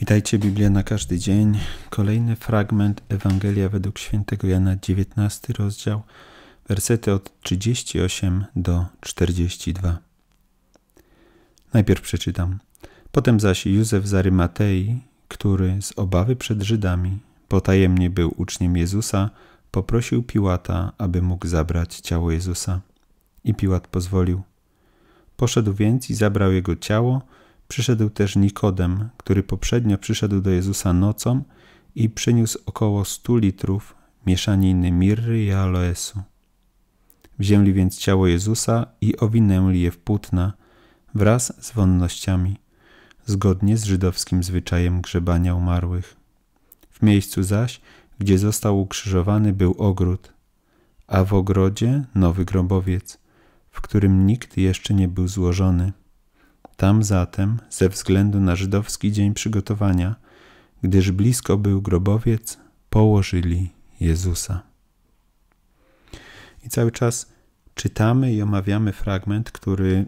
Witajcie Biblia na każdy dzień. Kolejny fragment Ewangelia według świętego Jana, 19 rozdział, wersety od 38 do 42. Najpierw przeczytam. Potem zaś Józef zary Matei, który z obawy przed Żydami potajemnie był uczniem Jezusa, poprosił Piłata, aby mógł zabrać ciało Jezusa. I Piłat pozwolił. Poszedł więc i zabrał jego ciało, Przyszedł też Nikodem, który poprzednio przyszedł do Jezusa nocą i przyniósł około stu litrów mieszaniny mirry i aloesu. Wzięli więc ciało Jezusa i owinęli je w płótna wraz z wonnościami, zgodnie z żydowskim zwyczajem grzebania umarłych. W miejscu zaś, gdzie został ukrzyżowany, był ogród, a w ogrodzie nowy grobowiec, w którym nikt jeszcze nie był złożony tam zatem, ze względu na żydowski dzień przygotowania, gdyż blisko był grobowiec, położyli Jezusa. I cały czas czytamy i omawiamy fragment, który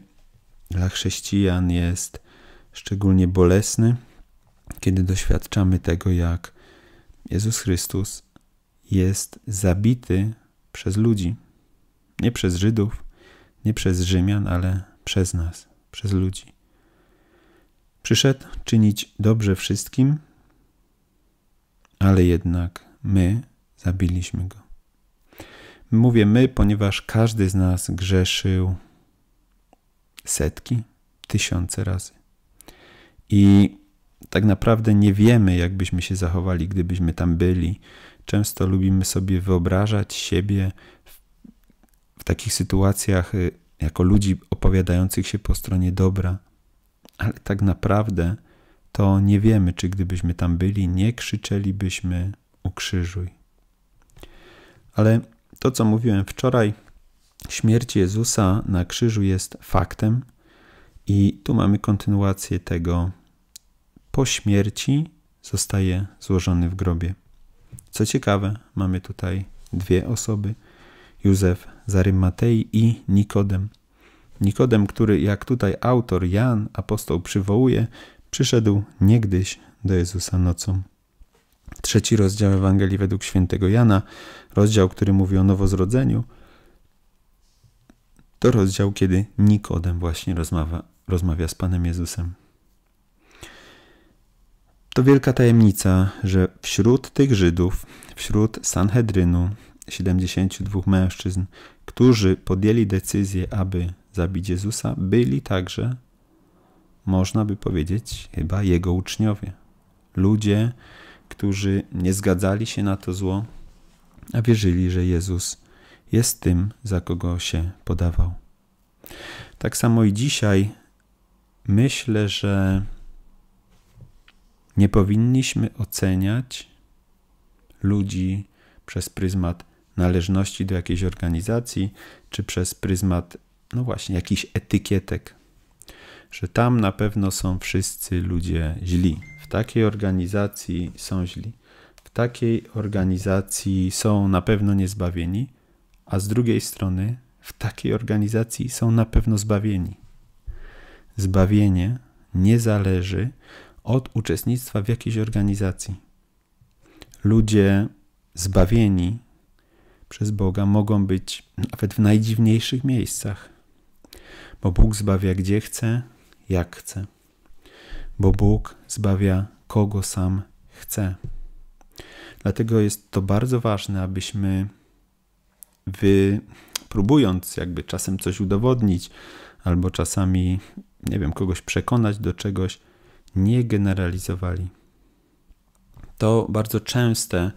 dla chrześcijan jest szczególnie bolesny, kiedy doświadczamy tego, jak Jezus Chrystus jest zabity przez ludzi. Nie przez Żydów, nie przez Rzymian, ale przez nas, przez ludzi. Przyszedł czynić dobrze wszystkim, ale jednak my zabiliśmy go. Mówię my, ponieważ każdy z nas grzeszył setki, tysiące razy. I tak naprawdę nie wiemy, jakbyśmy się zachowali, gdybyśmy tam byli. Często lubimy sobie wyobrażać siebie w, w takich sytuacjach y, jako ludzi opowiadających się po stronie dobra, ale tak naprawdę to nie wiemy, czy gdybyśmy tam byli, nie krzyczelibyśmy ukrzyżuj. Ale to, co mówiłem wczoraj, śmierć Jezusa na krzyżu jest faktem, i tu mamy kontynuację tego. Po śmierci zostaje złożony w grobie. Co ciekawe, mamy tutaj dwie osoby: Józef z Arymatei i Nikodem. Nikodem, który, jak tutaj autor Jan, apostoł przywołuje, przyszedł niegdyś do Jezusa nocą. Trzeci rozdział Ewangelii według świętego Jana, rozdział, który mówi o nowozrodzeniu, to rozdział, kiedy Nikodem właśnie rozmawia, rozmawia z Panem Jezusem. To wielka tajemnica, że wśród tych Żydów, wśród Sanhedrynu, 72 mężczyzn, którzy podjęli decyzję, aby zabić Jezusa, byli także, można by powiedzieć, chyba jego uczniowie. Ludzie, którzy nie zgadzali się na to zło, a wierzyli, że Jezus jest tym, za kogo się podawał. Tak samo i dzisiaj myślę, że nie powinniśmy oceniać ludzi przez pryzmat należności do jakiejś organizacji, czy przez pryzmat, no właśnie, jakichś etykietek, że tam na pewno są wszyscy ludzie źli, w takiej organizacji są źli, w takiej organizacji są na pewno niezbawieni, a z drugiej strony w takiej organizacji są na pewno zbawieni. Zbawienie nie zależy od uczestnictwa w jakiejś organizacji. Ludzie zbawieni przez Boga mogą być nawet w najdziwniejszych miejscach, bo Bóg zbawia gdzie chce, jak chce, bo Bóg zbawia kogo sam chce. Dlatego jest to bardzo ważne, abyśmy wy, próbując jakby czasem coś udowodnić, albo czasami, nie wiem, kogoś przekonać do czegoś, nie generalizowali. To bardzo częste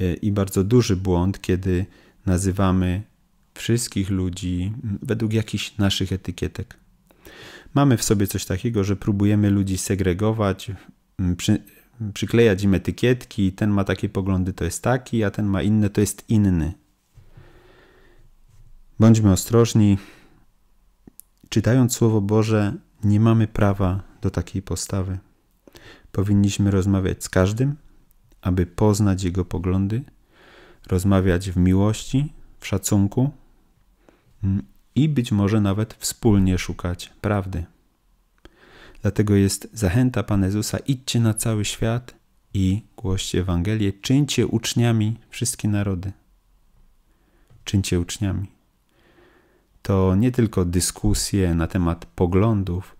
E, i bardzo duży błąd, kiedy nazywamy wszystkich ludzi według jakichś naszych etykietek. Mamy w sobie coś takiego, że próbujemy ludzi segregować, przy, przyklejać im etykietki, ten ma takie poglądy, to jest taki, a ten ma inne, to jest inny. Bądźmy ostrożni. Czytając Słowo Boże, nie mamy prawa do takiej postawy. Powinniśmy rozmawiać z każdym, aby poznać Jego poglądy, rozmawiać w miłości, w szacunku mm, i być może nawet wspólnie szukać prawdy. Dlatego jest zachęta Pana Jezusa: idźcie na cały świat i głoście Ewangelię, czyńcie uczniami wszystkie narody. Czyńcie uczniami. To nie tylko dyskusje na temat poglądów,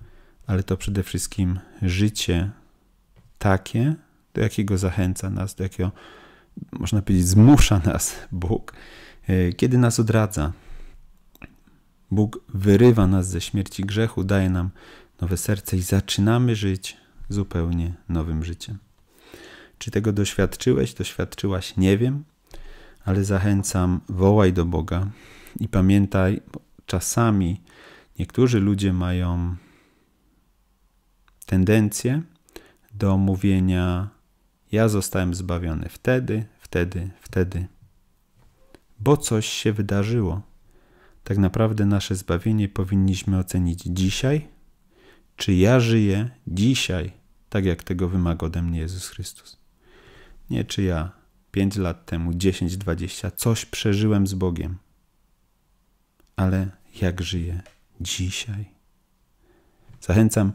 ale to przede wszystkim życie takie, do jakiego zachęca nas, do jakiego, można powiedzieć, zmusza nas Bóg, e, kiedy nas odradza. Bóg wyrywa nas ze śmierci grzechu, daje nam nowe serce i zaczynamy żyć zupełnie nowym życiem. Czy tego doświadczyłeś, doświadczyłaś, nie wiem, ale zachęcam, wołaj do Boga i pamiętaj, czasami niektórzy ludzie mają tendencję do mówienia ja zostałem zbawiony wtedy, wtedy, wtedy. Bo coś się wydarzyło. Tak naprawdę nasze zbawienie powinniśmy ocenić dzisiaj. Czy ja żyję dzisiaj, tak jak tego wymaga ode mnie Jezus Chrystus? Nie czy ja 5 lat temu, 10, 20 coś przeżyłem z Bogiem, ale jak żyję dzisiaj. Zachęcam,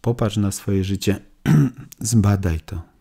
popatrz na swoje życie, zbadaj to.